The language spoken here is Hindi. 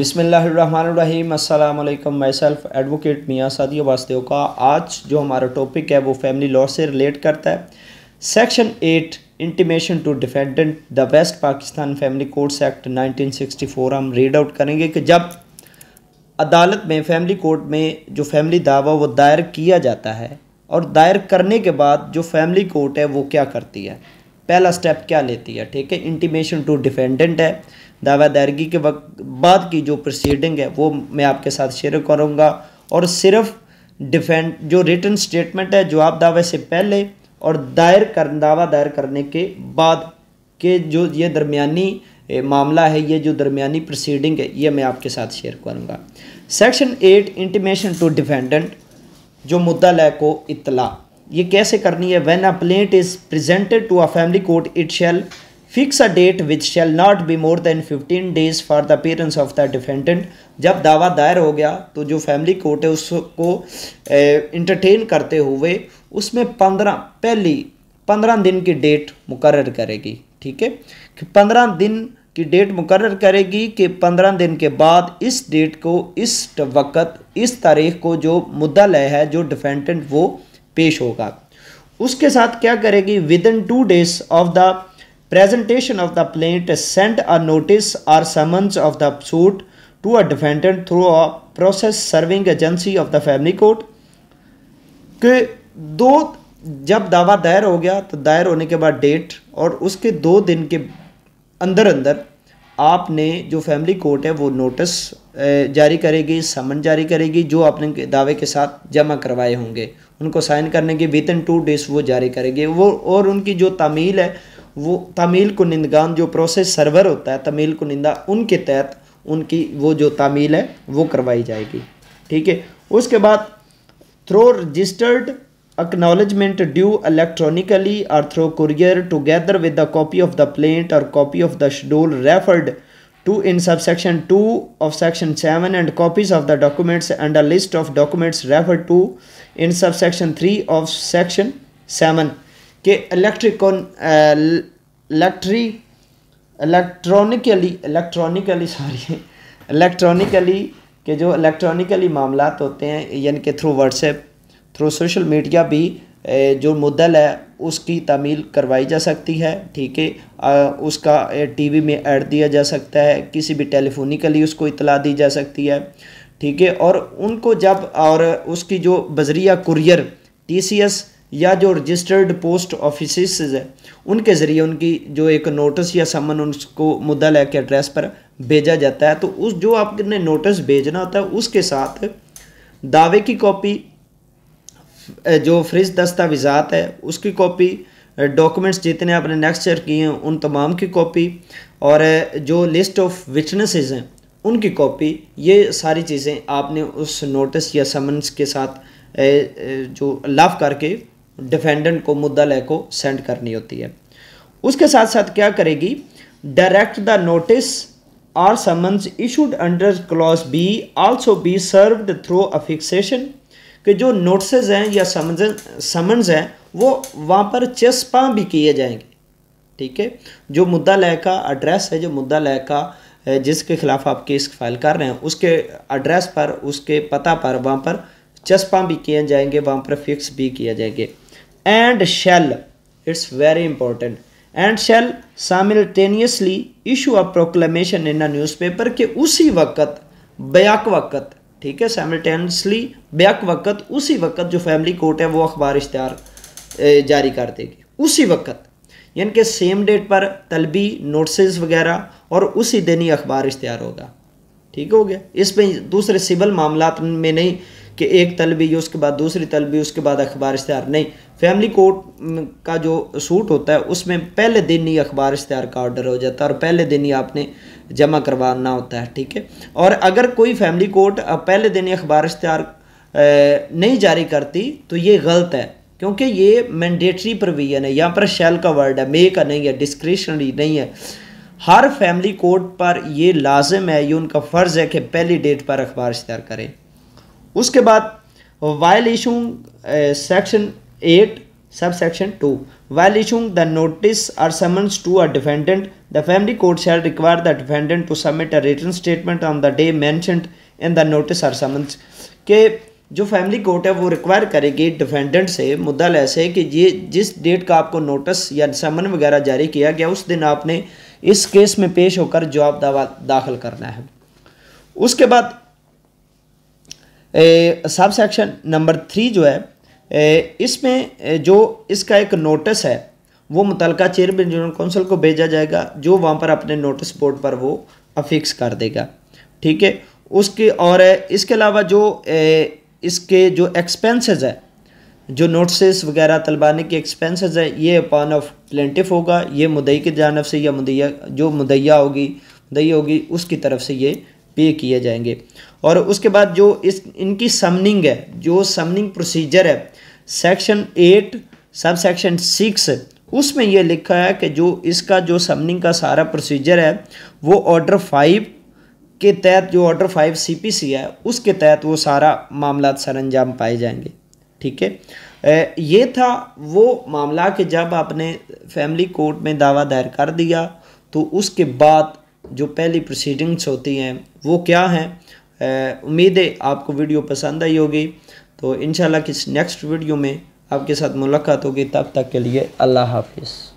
अस्सलाम अल्लाम माई सेल्फ एडवोकेट मियाँ सादिया वास्ते का आज जो हमारा टॉपिक है वो फैमिली लॉ से रिलेट करता है section eight intimation to defendant the West Pakistan family courts act 1964 हम रीड आउट करेंगे कि जब अदालत में फैमिली कोर्ट में जो फैमिली दावा वो दायर किया जाता है और दायर करने के बाद जो फैमिली कोर्ट है वो क्या करती है पहला स्टेप क्या लेती है ठीक है इंटीमेशन टू डिफेंडेंट है दावा दायरगी के वक्त बाद की जो प्रोसीडिंग है वो मैं आपके साथ शेयर करूँगा और सिर्फ डिफेंड जो रिटर्न स्टेटमेंट है जवाब दावे से पहले और दायर कर दावा दायर करने के बाद के जो ये दरमियानी मामला है ये जो दरमियानी प्रोसीडिंग है ये मैं आपके साथ शेयर करूँगा section eight intimation to defendant जो मुद्दा लै को इतला ये कैसे करनी है when a plaint is presented to a family court it shall fix a date which shall not be more than fifteen days for the parents of the defendant जब दावा दायर हो गया तो जो फैमिली कोर्ट है उसको इंटरटेन करते हुए उसमें पंद्रह पहली पंद्रह दिन की डेट मुकर करेगी ठीक है कि पंद्रह दिन की डेट मुकर करेगी कि पंद्रह दिन के बाद इस डेट को इस वक्त इस तारीख को जो मुद्दा लय है जो डिफेंडेंट वो पेश होगा उसके साथ क्या करेगी within two days of the presentation of the plaint send a notice or summons of the suit to a defendant through a process serving agency of the family court के दो जब दावा दायर हो गया तो दायर होने के बाद डेट और उसके दो दिन के अंदर अंदर आपने जो फैमिली कोर्ट है वो नोटिस जारी करेगी समन जारी करेगी जो आपने दावे के साथ जमा करवाए होंगे उनको साइन करने के विद इन टू डेज वो जारी करेगी वो और उनकी जो तमील है वो तमील निंदगान जो प्रोसेस सर्वर होता है तमील कुनिंदा उनके तहत उनकी वो जो तामील है वो करवाई जाएगी ठीक है उसके बाद through registered acknowledgement due electronically or through courier together with the copy of the plaint or copy of the schedule referred to in subsection 2 of section 7 and copies of the documents and a list of documents referred to in subsection 3 of section 7 के electricon electri electronically electronically sorry electronically के जो इलेक्ट्रॉनिकली मामला होते हैं यानी कि through WhatsApp through social media भी जो मुद्दल है उसकी तमील करवाई जा सकती है ठीक है उसका टीवी में ऐड दिया जा सकता है किसी भी टेलीफोनिकली उसको इतला दी जा सकती है ठीक है और उनको जब और उसकी जो बजरिया कुरियर टीसीएस या जो रजिस्टर्ड पोस्ट ऑफिस है उनके ज़रिए उनकी जो एक नोटिस या समन उसको मुद्दा लेके एड्रेस पर भेजा जाता है तो उस जो आपने नोटिस भेजना होता है उसके साथ दावे की कॉपी जो फ्रिज दस्तावेज़ात है उसकी कॉपी डॉक्यूमेंट्स जितने आपने नेक्स्ट ईयर किए हैं उन तमाम की कॉपी और जो लिस्ट ऑफ विटनेसेस हैं उनकी कॉपी ये सारी चीज़ें आपने उस नोटिस या समन्स के साथ जो लाफ करके डिफेंडेंट को मुद्दा लय को सेंड करनी होती है उसके साथ साथ क्या करेगी direct the notice or summons issued under clause B also be served through a fixation कि जो नोट्सेज हैं या समझ समन्स हैं वो वहाँ पर चस्पा भी किए जाएंगे ठीक है जो मुद्दा लय का एड्रेस है जो मुद्दा लय का जिसके खिलाफ आप केस फाइल कर रहे हैं उसके एड्रेस पर उसके पता पर वहाँ पर चस्पा भी किए जाएंगे वहाँ पर फिक्स भी किए जाएंगे and shall it's very important and shall simultaneously issue of proclamation in a newspaper के उसी वक्त बयाक वक्त ठीक है साइमल्टेनियसली बैक वक्त उसी वक्त जो फैमिली कोर्ट है वो अखबार इश्तहार जारी कर देगी उसी वक्त यानी कि सेम डेट पर तलबी नोटिस वगैरह और उसी दिन ही अखबार इश्तहार होगा ठीक हो गया इसमें दूसरे सिविल मामला में नहीं कि एक तलबी उसके बाद दूसरी तलबी उसके बाद अखबार इश्तहार नहीं फैमिली कोर्ट का जो सूट होता है उसमें पहले दिन ही अखबार इश्तहार का ऑर्डर हो जाता है और पहले दिन ही आपने जमा करवाना होता है ठीक है और अगर कोई फैमिली कोर्ट पहले दिन ही अखबार इश्तहार नहीं जारी करती तो ये गलत है क्योंकि ये मैंडेटरी प्रोविजन है यहाँ पर शैल का वर्ड है मे का नहीं है डिस्क्रिशनरी नहीं है हर फैमिली कोर्ट पर ये लाजम है ये उनका फ़र्ज़ है कि पहली डेट पर अखबार इश्तहार करें उसके बाद while issue section eight sub section two while issuing the notice or summons to a defendant the family court shall require the defendant to submit a written statement on the day mentioned in the notice or summons के जो फैमिली कोर्ट है वो रिक्वायर करेगी डिफेंडेंट से मुद्दा लैसे कि ये जिस डेट का आपको नोटिस या समन वगैरह जारी किया गया उस दिन आपने इस केस में पेश होकर जवाब दावा दाखिल करना है उसके बाद सब सेक्शन नंबर थ्री जो है इसमें जो इसका एक नोटिस है वो मुतल चेयरमैन जनरल कौंसिल को भेजा जाएगा जो वहाँ पर अपने नोटिस बोर्ड पर वो अफिक्स कर देगा ठीक है उसके और इसके अलावा जो इसके जो एक्सपेंसेस है जो नोटिस वगैरह तलबाने के एक्सपेंसेस है ये अपान ऑफ प्लेंटिफ होगा ये मुदई की जानब से या मुदैया जो मुदैया होगी मुदैया होगी उसकी तरफ से ये पे किए जाएंगे और उसके बाद जो इस इनकी समनिंग है जो समनिंग प्रोसीजर है section eight sub section six उसमें यह लिखा है कि जो इसका जो समनिंग का सारा प्रोसीजर है वो ऑर्डर फाइव के तहत जो ऑर्डर फाइव सीपीसी है उसके तहत वो सारा मामला सर अंजाम पाए जाएंगे ठीक है ये था वो मामला कि जब आपने फैमिली कोर्ट में दावा दायर कर दिया तो उसके बाद जो पहली प्रोसीडिंग्स होती हैं वो क्या हैं उम्मीद है आपको वीडियो पसंद आई होगी तो इन किस नेक्स्ट वीडियो में आपके साथ मुलाकात होगी तब तक के लिए अल्लाह हाफिज़